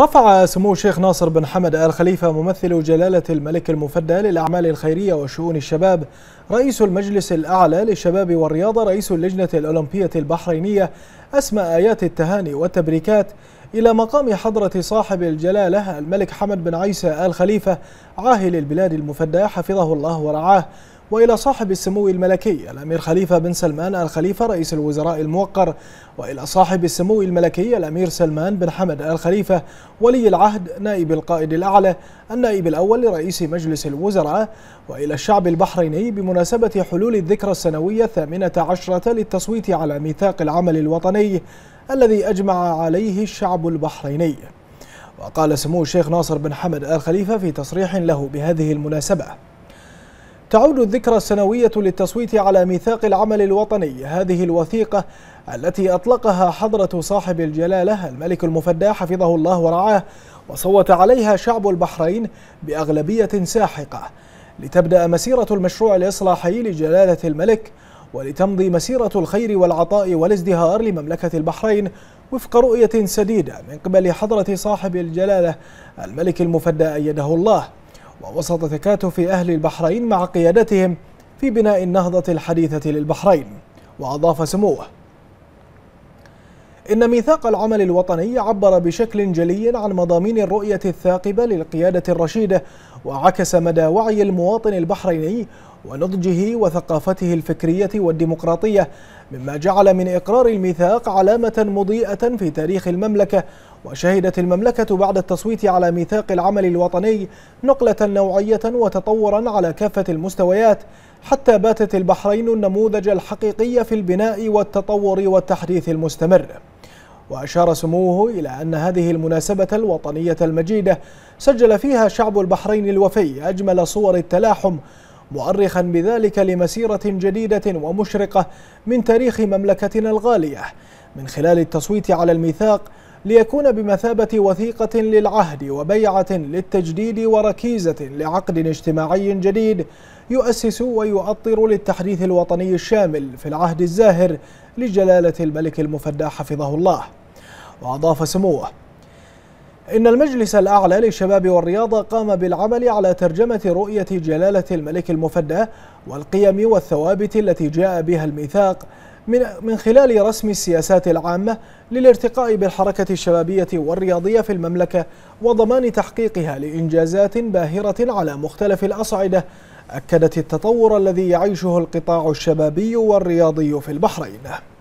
رفع سمو الشيخ ناصر بن حمد آل خليفة ممثل جلالة الملك المفدى للأعمال الخيرية وشؤون الشباب رئيس المجلس الأعلى للشباب والرياضة رئيس اللجنة الأولمبية البحرينية أسمى آيات التهاني والتبريكات إلى مقام حضرة صاحب الجلالة الملك حمد بن عيسى آل خليفة عاهل البلاد المفدى حفظه الله ورعاه وإلى صاحب السمو الملكي الأمير خليفة بن سلمان آل خليفة رئيس الوزراء الموقر وإلى صاحب السمو الملكي الأمير سلمان بن حمد آل خليفة ولي العهد نائب القائد الأعلى النائب الأول لرئيس مجلس الوزراء وإلى الشعب البحريني بمناسبة حلول الذكرى السنوية الثامنة عشرة للتصويت على ميثاق العمل الوطني الذي أجمع عليه الشعب البحريني وقال سمو الشيخ ناصر بن حمد آل خليفة في تصريح له بهذه المناسبة تعود الذكرى السنوية للتصويت على ميثاق العمل الوطني هذه الوثيقة التي أطلقها حضرة صاحب الجلالة الملك المفدى حفظه الله ورعاه وصوت عليها شعب البحرين بأغلبية ساحقة لتبدأ مسيرة المشروع الإصلاحي لجلالة الملك ولتمضي مسيرة الخير والعطاء والازدهار لمملكة البحرين وفق رؤية سديدة من قبل حضرة صاحب الجلالة الملك المفدى أيده الله ووسط تكاتف أهل البحرين مع قيادتهم في بناء النهضة الحديثة للبحرين وأضاف سموه إن ميثاق العمل الوطني عبر بشكل جلي عن مضامين الرؤية الثاقبة للقيادة الرشيدة وعكس مدى وعي المواطن البحريني ونضجه وثقافته الفكرية والديمقراطية مما جعل من إقرار الميثاق علامة مضيئة في تاريخ المملكة وشهدت المملكة بعد التصويت على ميثاق العمل الوطني نقلة نوعية وتطورا على كافة المستويات حتى باتت البحرين النموذج الحقيقي في البناء والتطور والتحديث المستمر وأشار سموه إلى أن هذه المناسبة الوطنية المجيدة سجل فيها شعب البحرين الوفي أجمل صور التلاحم مؤرخا بذلك لمسيرة جديدة ومشرقة من تاريخ مملكتنا الغالية من خلال التصويت على الميثاق ليكون بمثابة وثيقة للعهد وبيعة للتجديد وركيزة لعقد اجتماعي جديد يؤسس ويؤطر للتحديث الوطني الشامل في العهد الزاهر لجلالة الملك المفدى حفظه الله وأضاف سموه إن المجلس الأعلى للشباب والرياضة قام بالعمل على ترجمة رؤية جلالة الملك المفدى والقيم والثوابت التي جاء بها الميثاق من من خلال رسم السياسات العامة للارتقاء بالحركة الشبابية والرياضية في المملكة وضمان تحقيقها لإنجازات باهرة على مختلف الأصعدة أكدت التطور الذي يعيشه القطاع الشبابي والرياضي في البحرين